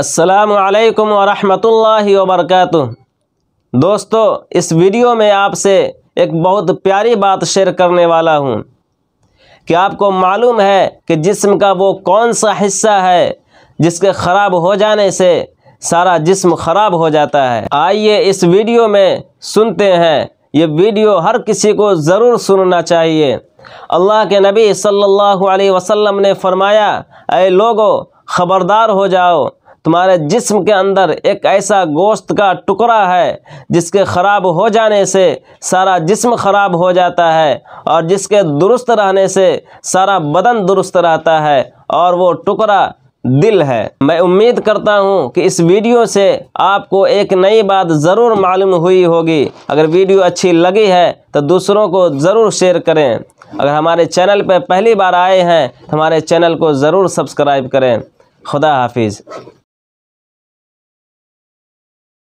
السلام علیکم ورحمۃ اللہ وبرکاتہ دوستو اس ویڈیو میں آپ سے ایک بہت پیاری بات شیئر کرنے والا ہوں کہ آپ کو معلوم ہے کہ جسم کا وہ کون سا حصہ ہے جس کے خراب ہو جانے سے سارا جسم خراب ہو جاتا ہے آئیے اس ویڈیو میں سنتے ہیں یہ ویڈیو ہر کسی کو ضرور سننا چاہیے اللہ کے نبی صلی اللہ علیہ وسلم نے فرمایا اے لوگو خبردار ہو جاؤ तुम्हारे जिस्म के अंदर एक ऐसा गोश्त का टुकड़ा है जिसके ख़राब हो जाने से सारा जिस्म ख़राब हो जाता है और जिसके दुरुस्त रहने से सारा बदन दुरुस्त रहता है और वो टुकड़ा दिल है मैं उम्मीद करता हूं कि इस वीडियो से आपको एक नई बात ज़रूर मालूम हुई होगी अगर वीडियो अच्छी लगी है तो दूसरों को ज़रूर शेयर करें अगर हमारे चैनल पर पहली बार आए हैं तो हमारे चैनल को ज़रूर सब्सक्राइब करें खुदा हाफिज़